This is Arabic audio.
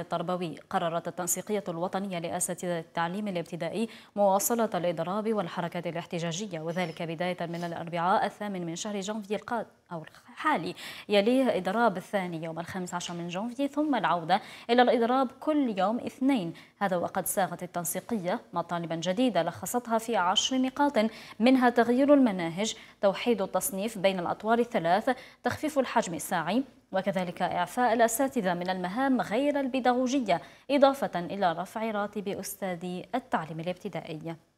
التربوي قررت التنسيقية الوطنية لأساتذة التعليم الابتدائي مواصلة الإضراب والحركات الاحتجاجية وذلك بداية من الأربعاء الثامن من شهر جانفي القادم أو الحالي يليه إضراب الثاني يوم الخامس عشر من جونفي ثم العودة إلى الإضراب كل يوم اثنين هذا وقد صاغت التنسيقية مطالبا جديدة لخصتها في عشر نقاط منها تغيير المناهج توحيد التصنيف بين الأطوار الثلاث تخفيف الحجم الساعي وكذلك إعفاء الأساتذة من المهام غير البيداغوجية إضافة إلى رفع راتب أستاذي التعليم الابتدائي